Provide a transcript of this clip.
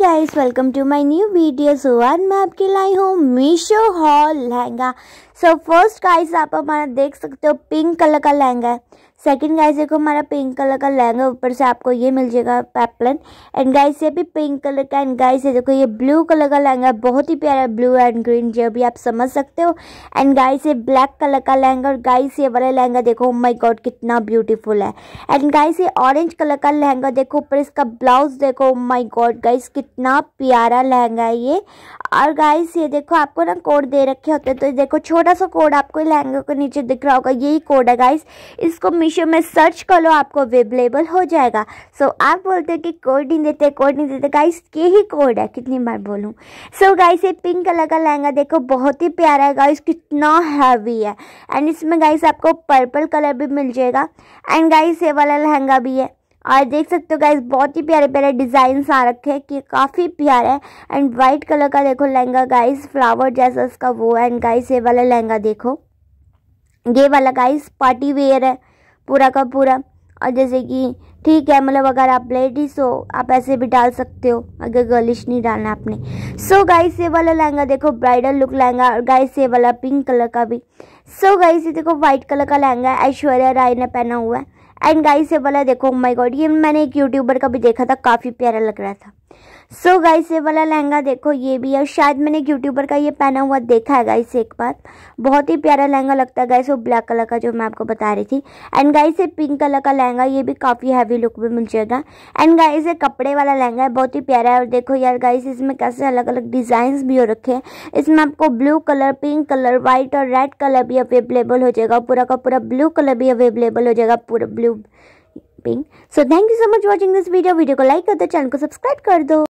guys welcome to my new video so आज मैं आपके लाई हूँ Meesho haul lehenga so first guys आप हमारा देख सकते हो पिंक कलर का लहंगा है सेकंड गाइस देखो हमारा पिंक कलर का लहंगा ऊपर से आपको ये मिल जाएगा पैपलन एंड गाइस ये भी पिंक कलर का एंड गाइस ये देखो ये ब्लू कलर का लहंगा बहुत ही प्यारा ब्लू एंड ग्रीन जो भी आप समझ सकते हो एंड गाइस ये ब्लैक कलर का लहंगा और गाइस ये वाला लहंगा देखो माय oh गॉड कितना ब्यूटीफुल है एंड गाइस ये ऑरेंज कलर का लहंगा देखो ऊपर इसका ब्लाउज देखो माई गॉड गाइस कितना कितना प्यारा लहंगा है ये और गाइस ये देखो आपको ना कोड दे रखे होते हैं तो देखो छोटा सा कोड आपको लहंगा के नीचे दिख रहा होगा यही कोड है गाइस इसको मीशो में सर्च कर लो आपको अवेलेबल हो जाएगा सो so, आप बोलते हो कि कोड नहीं देते कोड नहीं देते गाइस यही कोड है कितनी बार बोलूँ सो so, गाइस ये पिंक कलर का लहंगा देखो बहुत ही प्यारा है गाइस कितना हैवी है एंड इसमें गाइस आपको पर्पल कलर भी मिल जाएगा एंड गाइस ये वाला लहंगा भी है और देख सकते हो गाइज बहुत ही प्यारे प्यारे डिजाइन आ रखे हैं कि काफ़ी प्यारा है एंड वाइट कलर का देखो लहंगा गाइज फ्लावर जैसा इसका वो है एंड गाइज ये वाला लहंगा देखो ये वाला गाइज पार्टी वेयर है पूरा का पूरा और जैसे कि ठीक है मतलब अगर आप लेडीज हो आप ऐसे भी डाल सकते हो अगर गर्लिश नहीं डालना आपने सो so, गाइस ये वाला लहंगा देखो ब्राइडल लुक लहंगा और गाइस ये वाला पिंक कलर का भी सो so, गाइस ये देखो वाइट कलर का लहंगा ऐश्वर्या राय ने पहना हुआ है एंड गाइस ये वाला देखो माय oh गॉड ये मैंने एक यूट्यूबर का भी देखा था काफ़ी प्यारा लग रहा था सो so गाइस ये वाला लहंगा देखो ये भी है शायद मैंने एक यूट्यूबर का ये पहना हुआ देखा है गाइस एक बार बहुत ही प्यारा लहंगा लगता है गाइस वो ब्लैक कलर का जो मैं आपको बता रही थी एंड गाइस ये पिंक कलर का लहंगा ये भी काफ़ी हैवी लुक में मिल जाएगा एंड गाइस ये कपड़े वाला लहंगा है बहुत ही प्यारा है और देखो यार गाइस इसमें कैसे अलग अलग डिजाइन भी हो रखे हैं इसमें आपको blue colour pink colour white और रेड कलर भी अवेलेबल हो जाएगा पूरा का पूरा ब्लू कलर भी अवेलेबल हो जाएगा पूरा blue so thank you so much watching this video video को लाइक कर दो चैनल को सब्सक्राइब कर दो